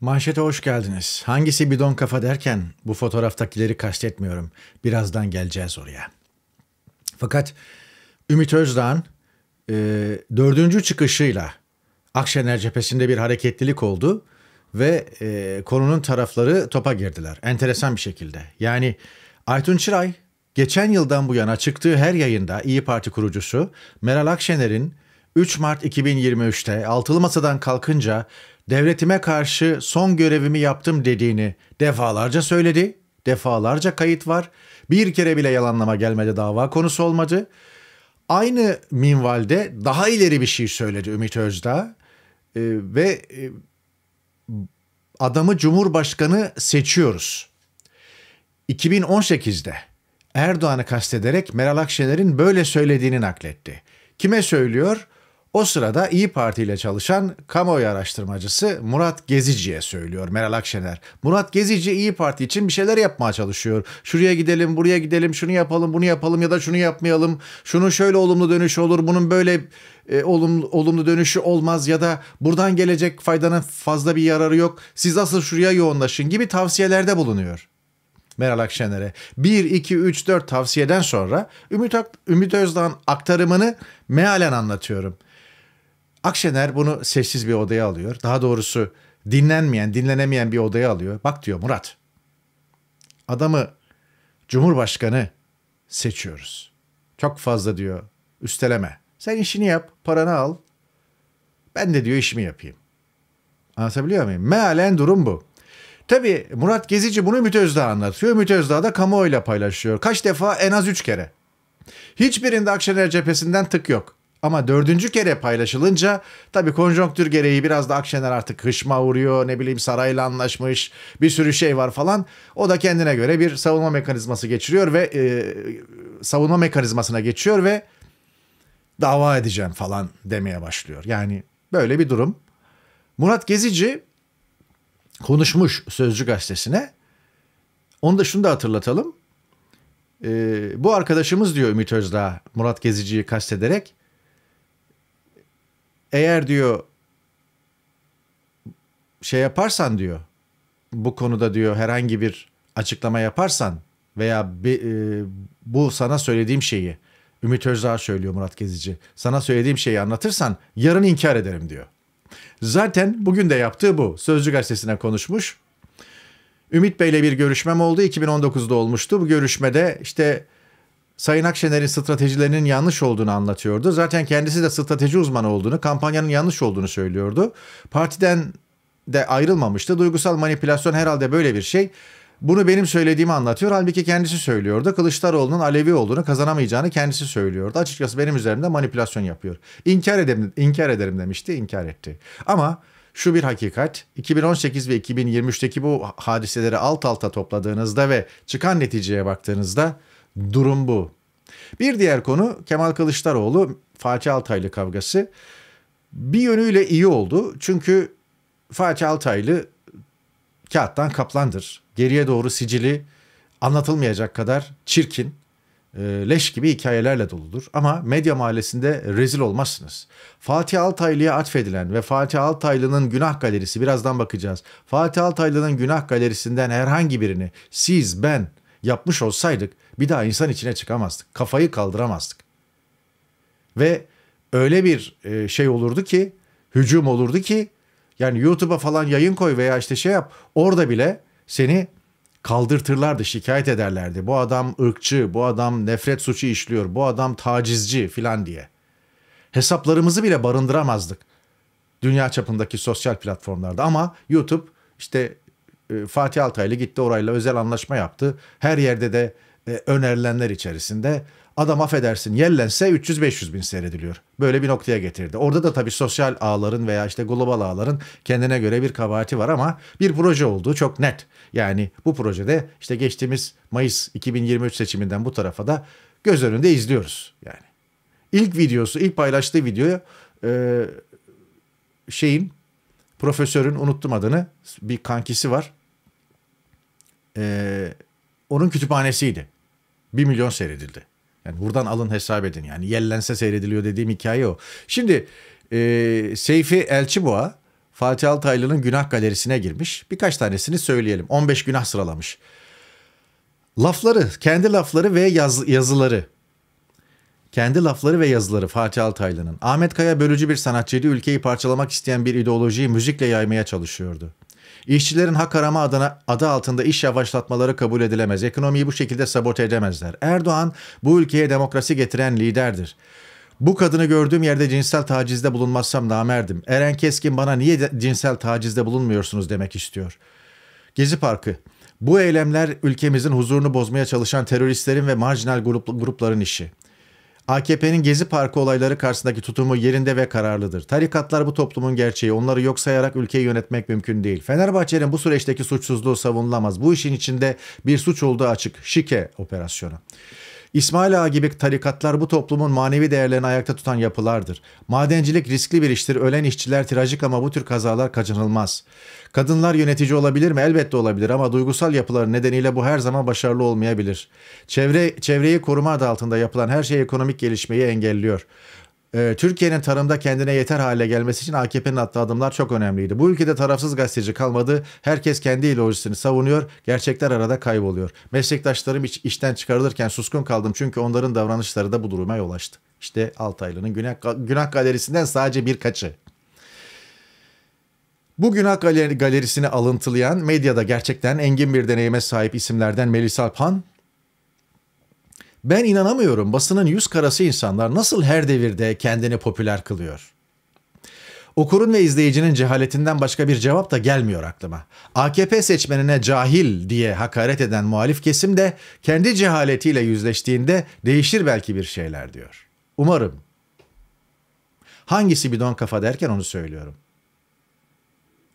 Manşete hoş geldiniz. Hangisi bidon kafa derken bu fotoğraftakileri kastetmiyorum. Birazdan geleceğiz oraya. Fakat Ümit Özdağ'ın e, dördüncü çıkışıyla Akşener cephesinde bir hareketlilik oldu ve e, konunun tarafları topa girdiler. Enteresan bir şekilde. Yani Aytun Çıray geçen yıldan bu yana çıktığı her yayında İyi Parti kurucusu Meral Akşener'in 3 Mart 2023'te altılı masadan kalkınca devletime karşı son görevimi yaptım dediğini defalarca söyledi. Defalarca kayıt var. Bir kere bile yalanlama gelmedi dava konusu olmadı. Aynı minvalde daha ileri bir şey söyledi Ümit Özdağ. Ee, ve e, adamı Cumhurbaşkanı seçiyoruz. 2018'de Erdoğan'ı kastederek Meral Akşener'in böyle söylediğini nakletti. Kime söylüyor? O sırada İyi Parti ile çalışan kamuoyu araştırmacısı Murat Gezici'ye söylüyor Meral Akşener. Murat Gezici İyi Parti için bir şeyler yapmaya çalışıyor. Şuraya gidelim, buraya gidelim, şunu yapalım, bunu yapalım ya da şunu yapmayalım. Şunun şöyle olumlu dönüşü olur, bunun böyle e, olumlu, olumlu dönüşü olmaz ya da buradan gelecek faydanın fazla bir yararı yok. Siz asıl şuraya yoğunlaşın gibi tavsiyelerde bulunuyor. Meral Akşener'e 1, 2, 3, 4 tavsiyeden sonra Ümit, Ümit Özdağ'ın aktarımını mealen anlatıyorum.'' Akşener bunu sessiz bir odaya alıyor. Daha doğrusu dinlenmeyen, dinlenemeyen bir odaya alıyor. Bak diyor Murat. Adamı Cumhurbaşkanı seçiyoruz. Çok fazla diyor üsteleme. Sen işini yap, paranı al. Ben de diyor işimi yapayım. Anlatabiliyor muyum? Mealen durum bu. Tabii Murat Gezici bunu Ümit Özdağ anlatıyor. Ümit Özdağ da kamuoyuyla paylaşıyor. Kaç defa? En az üç kere. Hiçbirinde Akşener cephesinden tık yok. Ama dördüncü kere paylaşılınca tabii konjonktür gereği biraz da Akşener artık kışma uğruyor ne bileyim sarayla anlaşmış bir sürü şey var falan. O da kendine göre bir savunma mekanizması geçiriyor ve e, savunma mekanizmasına geçiyor ve dava edeceğim falan demeye başlıyor. Yani böyle bir durum. Murat Gezici konuşmuş Sözcü gazetesine. Onu da şunu da hatırlatalım. Ee, bu arkadaşımız diyor Ümit Özdağ Murat Gezici'yi kastederek eğer diyor şey yaparsan diyor bu konuda diyor herhangi bir açıklama yaparsan veya bir, e, bu sana söylediğim şeyi Ümit Özdağ söylüyor Murat Gezici. Sana söylediğim şeyi anlatırsan yarın inkar ederim diyor. Zaten bugün de yaptığı bu. Sözcü gazetesine konuşmuş. Ümit Bey'le bir görüşmem oldu. 2019'da olmuştu. Bu görüşmede işte Sayın Akşener'in stratejilerinin yanlış olduğunu anlatıyordu. Zaten kendisi de strateji uzmanı olduğunu, kampanyanın yanlış olduğunu söylüyordu. Partiden de ayrılmamıştı. Duygusal manipülasyon herhalde böyle bir şey. Bunu benim söylediğimi anlatıyor. Halbuki kendisi söylüyordu. Kılıçdaroğlu'nun Alevi olduğunu kazanamayacağını kendisi söylüyordu. Açıkçası benim üzerimde manipülasyon yapıyor. İnkar ederim, inkar ederim demişti, inkar etti. Ama şu bir hakikat. 2018 ve 2023'teki bu hadiseleri alt alta topladığınızda ve çıkan neticeye baktığınızda Durum bu. Bir diğer konu Kemal Kılıçdaroğlu Fatih Altaylı kavgası. Bir yönüyle iyi oldu. Çünkü Fatih Altaylı kağıttan kaplandır. Geriye doğru sicili anlatılmayacak kadar çirkin, e, leş gibi hikayelerle doludur. Ama medya mahallesinde rezil olmazsınız. Fatih Altaylı'ya atfedilen ve Fatih Altaylı'nın günah galerisi birazdan bakacağız. Fatih Altaylı'nın günah galerisinden herhangi birini siz, ben, yapmış olsaydık bir daha insan içine çıkamazdık. Kafayı kaldıramazdık. Ve öyle bir e, şey olurdu ki hücum olurdu ki yani YouTube'a falan yayın koy veya işte şey yap orada bile seni kaldırtırlardı, şikayet ederlerdi. Bu adam ırkçı, bu adam nefret suçu işliyor, bu adam tacizci filan diye. Hesaplarımızı bile barındıramazdık dünya çapındaki sosyal platformlarda ama YouTube işte e, Fatih Altaylı gitti orayla özel anlaşma yaptı. Her yerde de e, önerilenler içerisinde adam affedersin yellense 300-500 bin seyrediliyor. Böyle bir noktaya getirdi. Orada da tabii sosyal ağların veya işte global ağların kendine göre bir kabahati var ama bir proje olduğu çok net. Yani bu projede işte geçtiğimiz Mayıs 2023 seçiminden bu tarafa da göz önünde izliyoruz yani. ilk videosu, ilk paylaştığı videoyu e, şeyin profesörün unuttum adını bir kankisi var e, onun kütüphanesiydi. Bir milyon seyredildi. Yani buradan alın hesap edin. Yani yellense seyrediliyor dediğim hikaye o. Şimdi e, Seyfi Elçiboğa Fatih Altaylı'nın günah galerisine girmiş. Birkaç tanesini söyleyelim. 15 günah sıralamış. Lafları, kendi lafları ve yaz, yazıları. Kendi lafları ve yazıları Fatih Altaylı'nın. Ahmet Kaya bölücü bir sanatçıydı. Ülkeyi parçalamak isteyen bir ideolojiyi müzikle yaymaya çalışıyordu. İşçilerin hak arama adına adı altında iş yavaşlatmaları kabul edilemez. Ekonomiyi bu şekilde sabote edemezler. Erdoğan bu ülkeye demokrasi getiren liderdir. Bu kadını gördüğüm yerde cinsel tacizde bulunmazsam namerdim. Eren Keskin bana niye cinsel tacizde bulunmuyorsunuz demek istiyor. Gezi Parkı. Bu eylemler ülkemizin huzurunu bozmaya çalışan teröristlerin ve marjinal grupların işi. AKP'nin Gezi Parkı olayları karşısındaki tutumu yerinde ve kararlıdır. Tarikatlar bu toplumun gerçeği. Onları yok sayarak ülkeyi yönetmek mümkün değil. Fenerbahçe'nin bu süreçteki suçsuzluğu savunulamaz. Bu işin içinde bir suç olduğu açık. Şike operasyonu. İsmail Ağa gibi tarikatlar bu toplumun manevi değerlerini ayakta tutan yapılardır. Madencilik riskli bir iştir, ölen işçiler trajik ama bu tür kazalar kaçınılmaz. Kadınlar yönetici olabilir mi? Elbette olabilir ama duygusal yapıları nedeniyle bu her zaman başarılı olmayabilir. Çevre, çevreyi koruma adı altında yapılan her şey ekonomik gelişmeyi engelliyor. Ee, Türkiye'nin tarımda kendine yeter hale gelmesi için AKP'nin attığı adımlar çok önemliydi. Bu ülkede tarafsız gazeteci kalmadı. Herkes kendi ideolojisini savunuyor. Gerçekler arada kayboluyor. Meslektaşlarım iş, işten çıkarılırken suskun kaldım çünkü onların davranışları da bu duruma yol açtı. İşte Altaylı'nın günah, günah galerisinden sadece birkaçı. Bu günah galerisini alıntılayan medyada gerçekten engin bir deneyime sahip isimlerden Melisa Pan, ben inanamıyorum basının yüz karası insanlar nasıl her devirde kendini popüler kılıyor. Okurun ve izleyicinin cehaletinden başka bir cevap da gelmiyor aklıma. AKP seçmenine cahil diye hakaret eden muhalif kesim de kendi cehaletiyle yüzleştiğinde değişir belki bir şeyler diyor. Umarım. Hangisi bidon kafa derken onu söylüyorum.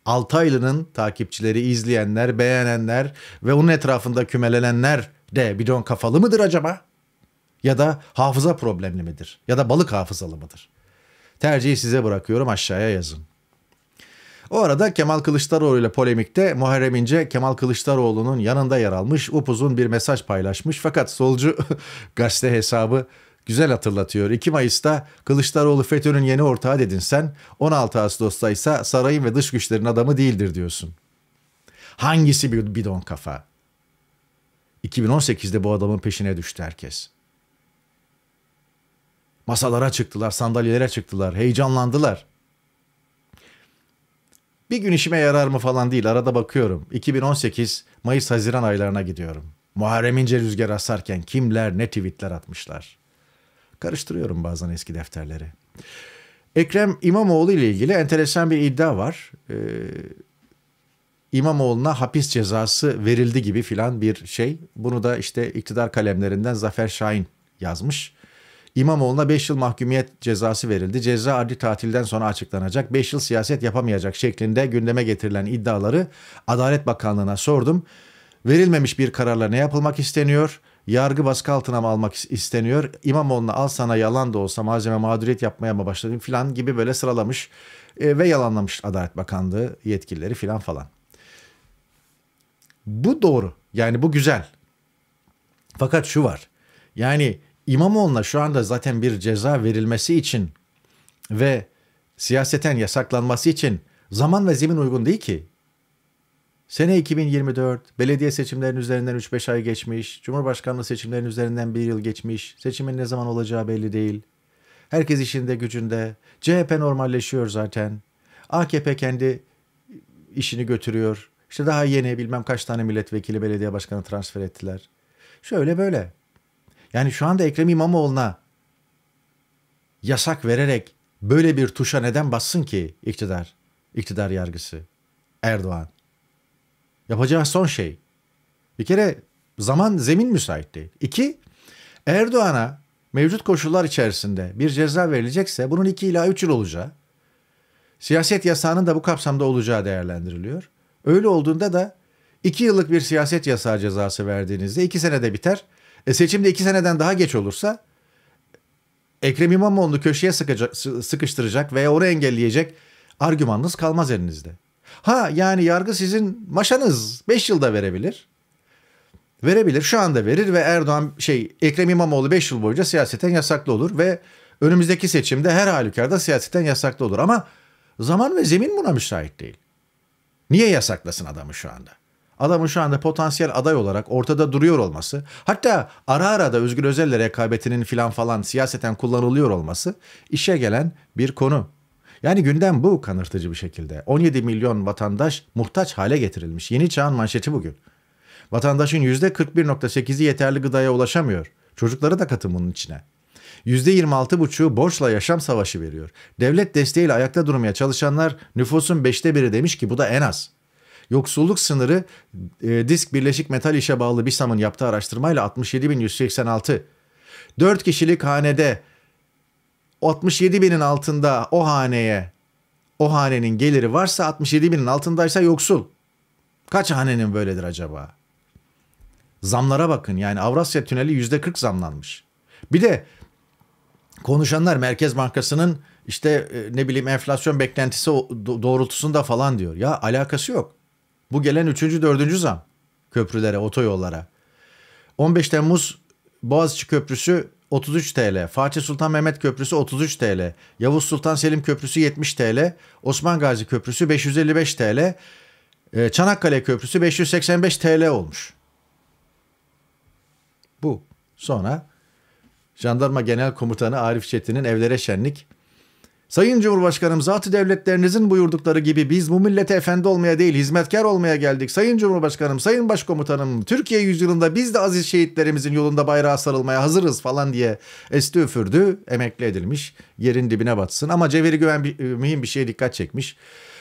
Altaylı'nın takipçileri, izleyenler, beğenenler ve onun etrafında kümelenenler de bidon kafalı mıdır acaba? ya da hafıza problemli midir ya da balık hafızalı mıdır? Tercihi size bırakıyorum aşağıya yazın. O arada Kemal Kılıçdaroğlu ile polemikte Muharrem İnce Kemal Kılıçdaroğlu'nun yanında yer almış upuzun bir mesaj paylaşmış fakat solcu gazete hesabı güzel hatırlatıyor. 2 Mayıs'ta Kılıçdaroğlu FETÖ'nün yeni ortağı dedin sen 16 Ağustos'ta ise sarayın ve dış güçlerin adamı değildir diyorsun. Hangisi bir bidon kafa? 2018'de bu adamın peşine düştü herkes. Masalara çıktılar, sandalyelere çıktılar, heyecanlandılar. Bir gün işime yarar mı falan değil arada bakıyorum. 2018 Mayıs-Haziran aylarına gidiyorum. Muharrem İnce rüzgar asarken kimler ne tweetler atmışlar. Karıştırıyorum bazen eski defterleri. Ekrem İmamoğlu ile ilgili enteresan bir iddia var. Ee, İmamoğlu'na hapis cezası verildi gibi filan bir şey. Bunu da işte iktidar kalemlerinden Zafer Şahin yazmış. İmamoğlu'na 5 yıl mahkumiyet cezası verildi. Ceza adli tatilden sonra açıklanacak. 5 yıl siyaset yapamayacak şeklinde gündeme getirilen iddiaları Adalet Bakanlığı'na sordum. Verilmemiş bir kararla ne yapılmak isteniyor? Yargı baskı altına mı almak isteniyor? İmamoğlu'na al sana yalan da olsa malzeme mağduriyet yapmaya mı başladın filan gibi böyle sıralamış e, ve yalanlamış Adalet Bakanlığı yetkilileri filan falan. Bu doğru. Yani bu güzel. Fakat şu var. Yani İmamoğlu'na şu anda zaten bir ceza verilmesi için ve siyaseten yasaklanması için zaman ve zemin uygun değil ki. Sene 2024, belediye seçimlerinin üzerinden 3-5 ay geçmiş, Cumhurbaşkanlığı seçimlerinin üzerinden 1 yıl geçmiş, seçimin ne zaman olacağı belli değil. Herkes işinde gücünde, CHP normalleşiyor zaten, AKP kendi işini götürüyor. İşte daha yeni bilmem kaç tane milletvekili belediye başkanı transfer ettiler. Şöyle böyle. Yani şu anda Ekrem İmamoğlu'na yasak vererek böyle bir tuşa neden bassın ki iktidar, iktidar yargısı, Erdoğan? Yapacağı son şey. Bir kere zaman zemin müsait değil. İki, Erdoğan'a mevcut koşullar içerisinde bir ceza verilecekse bunun iki ila üç yıl olacağı, siyaset yasağının da bu kapsamda olacağı değerlendiriliyor. Öyle olduğunda da iki yıllık bir siyaset yasağı cezası verdiğinizde 2 senede biter, e seçimde iki seneden daha geç olursa Ekrem İmamoğlu'nu köşeye sıkacak, sıkıştıracak veya onu engelleyecek argümanınız kalmaz elinizde. Ha yani yargı sizin maşanız 5 yılda verebilir. Verebilir şu anda verir ve Erdoğan şey Ekrem İmamoğlu 5 yıl boyunca siyaseten yasaklı olur ve önümüzdeki seçimde her halükarda siyaseten yasaklı olur ama zaman ve zemin buna müsait değil. Niye yasaklasın adamı şu anda? Adamın şu anda potansiyel aday olarak ortada duruyor olması, hatta ara ara da Özgür Özel'le rekabetinin filan falan siyaseten kullanılıyor olması işe gelen bir konu. Yani gündem bu kanırtıcı bir şekilde. 17 milyon vatandaş muhtaç hale getirilmiş. Yeni çağın manşeti bugün. Vatandaşın %41.8'i yeterli gıdaya ulaşamıyor. Çocukları da katın bunun içine. %26,5'u borçla yaşam savaşı veriyor. Devlet desteğiyle ayakta durmaya çalışanlar nüfusun 5'te biri demiş ki bu da en az. Yoksulluk sınırı e, Disk Birleşik Metal İş'e bağlı bir samın yaptığı araştırmayla 67.186. 4 kişilik hanede 67.000'in altında o haneye o hanenin geliri varsa 67.000'in altındaysa yoksul. Kaç hanenin böyledir acaba? Zamlara bakın yani Avrasya Tüneli %40 zamlanmış. Bir de konuşanlar Merkez Bankası'nın işte e, ne bileyim enflasyon beklentisi doğrultusunda falan diyor. Ya alakası yok. Bu gelen 3. 4. zam köprülere, otoyollara. 15 Temmuz Boğaziçi Köprüsü 33 TL, Fatih Sultan Mehmet Köprüsü 33 TL, Yavuz Sultan Selim Köprüsü 70 TL, Osman Gazi Köprüsü 555 TL, e, Çanakkale Köprüsü 585 TL olmuş. Bu. Sonra Jandarma Genel Komutanı Arif Çetin'in evlere şenlik Sayın Cumhurbaşkanım zatı devletlerinizin buyurdukları gibi biz bu millete efendi olmaya değil hizmetkar olmaya geldik. Sayın Cumhurbaşkanım, Sayın Başkomutanım Türkiye yüzyılında biz de aziz şehitlerimizin yolunda bayrağa sarılmaya hazırız falan diye esti üfürdü emekli edilmiş yerin dibine batsın. Ama ceviri Güven bir, e, mühim bir şeye dikkat çekmiş.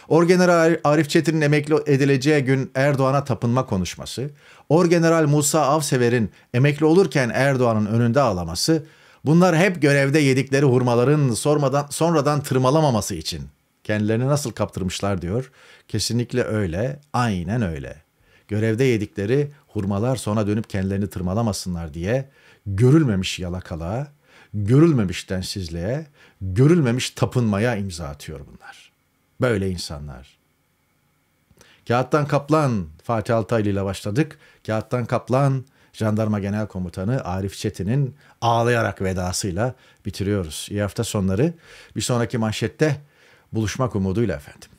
Orgeneral Arif Çetin'in emekli edileceği gün Erdoğan'a tapınma konuşması, Orgeneral Musa Avsever'in emekli olurken Erdoğan'ın önünde ağlaması, Bunlar hep görevde yedikleri hurmaların sormadan, sonradan tırmalamaması için. Kendilerini nasıl kaptırmışlar diyor. Kesinlikle öyle, aynen öyle. Görevde yedikleri hurmalar sonra dönüp kendilerini tırmalamasınlar diye görülmemiş yalakalığa, görülmemiş densizliğe, görülmemiş tapınmaya imza atıyor bunlar. Böyle insanlar. Kağıttan Kaplan Fatih Altaylı ile başladık. Kağıttan Kaplan Jandarma Genel Komutanı Arif Çetin'in ağlayarak vedasıyla bitiriyoruz. İyi hafta sonları. Bir sonraki manşette buluşmak umuduyla efendim.